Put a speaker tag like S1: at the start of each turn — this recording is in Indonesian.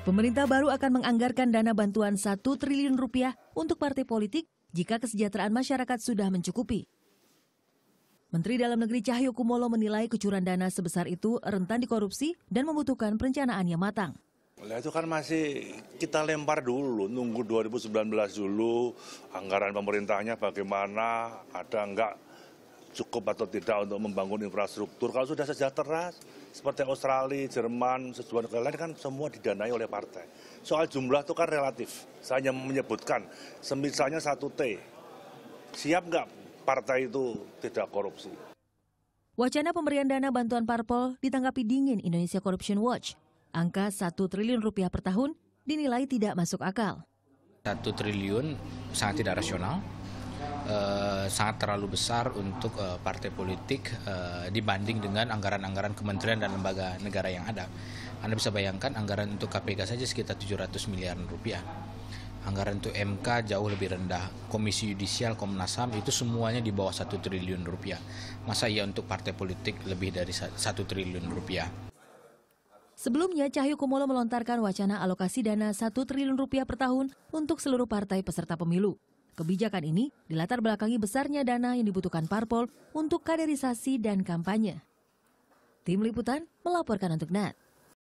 S1: Pemerintah baru akan menganggarkan dana bantuan satu triliun rupiah untuk partai politik jika kesejahteraan masyarakat sudah mencukupi. Menteri Dalam Negeri Cahyo Kumolo menilai kecurangan dana sebesar itu rentan dikorupsi dan membutuhkan perencanaan yang matang.
S2: Oleh nah, itu kan masih kita lempar dulu, nunggu 2019 dulu, anggaran pemerintahnya bagaimana, ada enggak cukup atau tidak untuk membangun infrastruktur. Kalau sudah sejahtera, seperti Australia, Jerman, sejumlah negara lain kan semua didanai oleh partai. Soal jumlah itu kan relatif. Saya hanya menyebutkan, semisalnya satu T, siap nggak partai itu tidak korupsi?
S1: Wacana pemberian dana bantuan parpol ditanggapi dingin Indonesia Corruption Watch. Angka satu triliun rupiah per tahun dinilai tidak masuk akal.
S3: satu triliun sangat tidak rasional, Eh, sangat terlalu besar untuk eh, partai politik eh, dibanding dengan anggaran-anggaran kementerian dan lembaga negara yang ada. Anda bisa bayangkan anggaran untuk KPK saja sekitar 700 miliar rupiah. Anggaran untuk MK jauh lebih rendah. Komisi Yudisial, Komnas HAM itu semuanya di bawah 1 triliun rupiah. Masa iya untuk partai politik lebih dari 1 triliun rupiah?
S1: Sebelumnya, Cahyo Kumolo melontarkan wacana alokasi dana 1 triliun rupiah per tahun untuk seluruh partai peserta pemilu. Kebijakan ini dilatar belakangi besarnya dana yang dibutuhkan parpol untuk kaderisasi dan kampanye. Tim Liputan melaporkan untuk NAT.